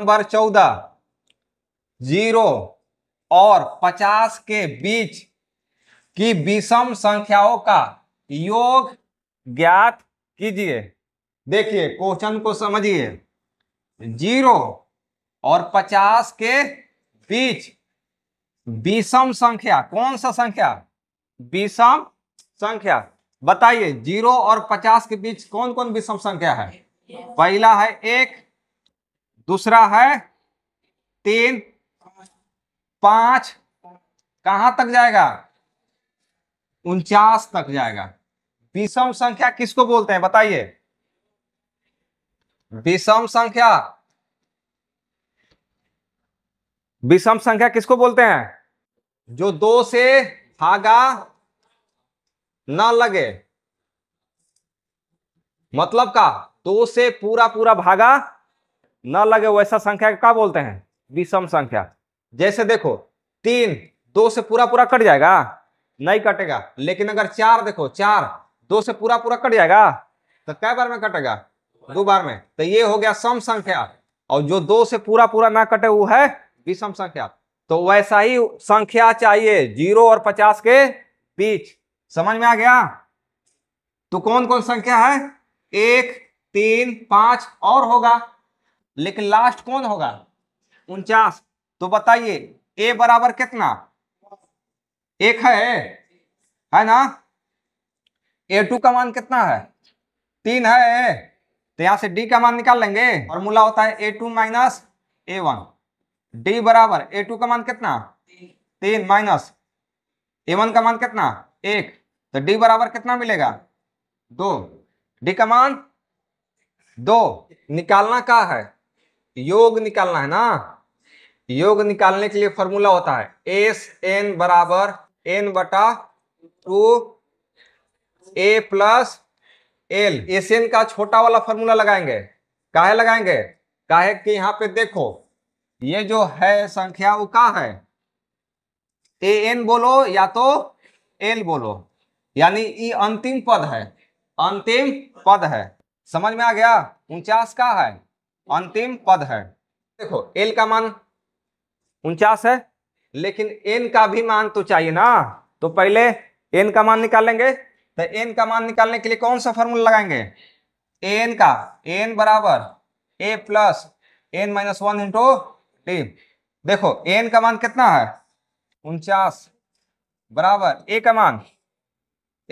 Number चौदह zero और पचास के बीच की विषम संख्याओं का योग ज्ञात कीजिए देखिए क्वेश्चन को समझिए जीरो और पचास के बीच विषम संख्या कौन सा संख्या विषम संख्या बताइए जीरो और पचास के बीच कौन कौन विषम संख्या है पहला है एक दूसरा है तीन पांच कहां तक जाएगा उनचास तक जाएगा विषम संख्या किसको बोलते हैं बताइए विषम संख्या विषम संख्या किसको बोलते हैं जो दो से भागा ना लगे मतलब का दो से पूरा पूरा भागा न लगे वैसा संख्या क्या बोलते हैं विषम संख्या जैसे देखो तीन दो से पूरा पूरा कट जाएगा नहीं कटेगा लेकिन अगर चार देखो चार दो से पूरा पूरा कट जाएगा तो कई बार में कटेगा दो बार में तो ये हो गया सम संख्या और जो दो से पूरा पूरा ना कटे वो है विषम संख्या तो वैसा ही संख्या चाहिए जीरो और पचास के बीच समझ में आ गया तो कौन कौन संख्या है एक तीन पांच और होगा लेकिन लास्ट कौन होगा उनचास तो बताइए ए बराबर कितना एक है है ना ए टू का मान कितना है तीन है तो यहां से डी का मान निकाल लेंगे फॉर्मूला होता है a two minus a one d बराबर ए टू का मान कितना तीन माइनस ए वन का मान कितना एक तो डी बराबर कितना मिलेगा दो डी का मान दो निकालना का है योग निकालना है ना योग निकालने के लिए फॉर्मूला होता है एस एन बराबर एन बटा two a plus l S n का छोटा वाला फॉर्मूला लगाएंगे काहे लगाएंगे काहे कि यहाँ पे देखो ये जो है संख्या वो का है ए एन बोलो या तो एल बोलो यानी ये अंतिम पद है अंतिम पद है समझ में आ गया उनचास का है अंतिम पद है देखो एल का मान उनचास है लेकिन एन का भी मान तो चाहिए ना तो पहले एन का मान निकालेंगे तो एन का मान निकालने के लिए कौन सा फॉर्मूला लगाएंगे एन का एन बराबर a plus n minus one into t देखो एन का मान कितना है उनचास बराबर ए का मान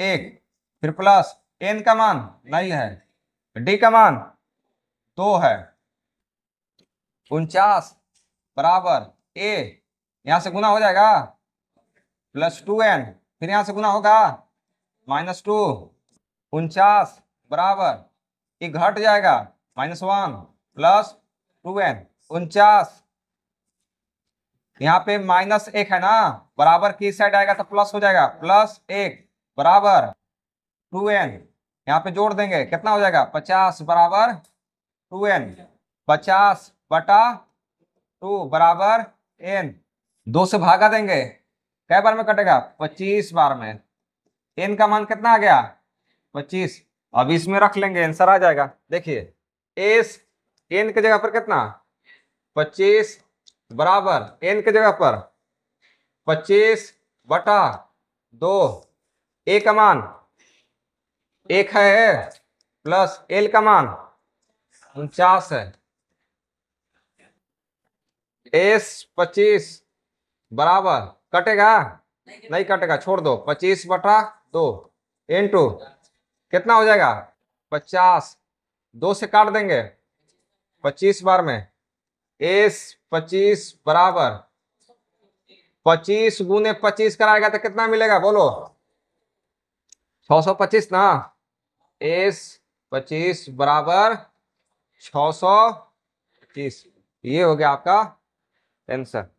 एक फिर प्लस एन का मान नहीं है डी का मान दो है उनचास बराबर ए यहाँ से गुना हो जाएगा प्लस टू एन फिर यहाँ से गुना होगा माइनस टू उनचास बराबर ये घट जाएगा minus one plus two n उनचास यहाँ पे माइनस एक है ना बराबर की साइड आएगा तो प्लस हो जाएगा प्लस एक बराबर टू एन यहाँ पे जोड़ देंगे कितना हो जाएगा पचास बराबर टू एन पचास बटा टू बराबर एन दो से भागा देंगे कै बार में कटेगा पच्चीस बार में एन का मान कितना आ गया पच्चीस अब इसमें रख लेंगे आंसर आ जाएगा देखिए एस एन के जगह पर कितना पच्चीस बराबर एन के जगह पर पच्चीस बटा दो ए का मान एक है प्लस एल का मान उनचास है एस पच्चीस बराबर कटेगा नहीं, नहीं कटेगा छोड़ दो पच्चीस बटा दो इंटू कितना हो जाएगा पचास दो से काट देंगे पच्चीस बार में एस पच्चीस बराबर पच्चीस गुने पच्चीस कराएगा तो कितना मिलेगा बोलो छः सौ पच्चीस ना एस पच्चीस बराबर छः सौ पच्चीस ये हो गया आपका Answer.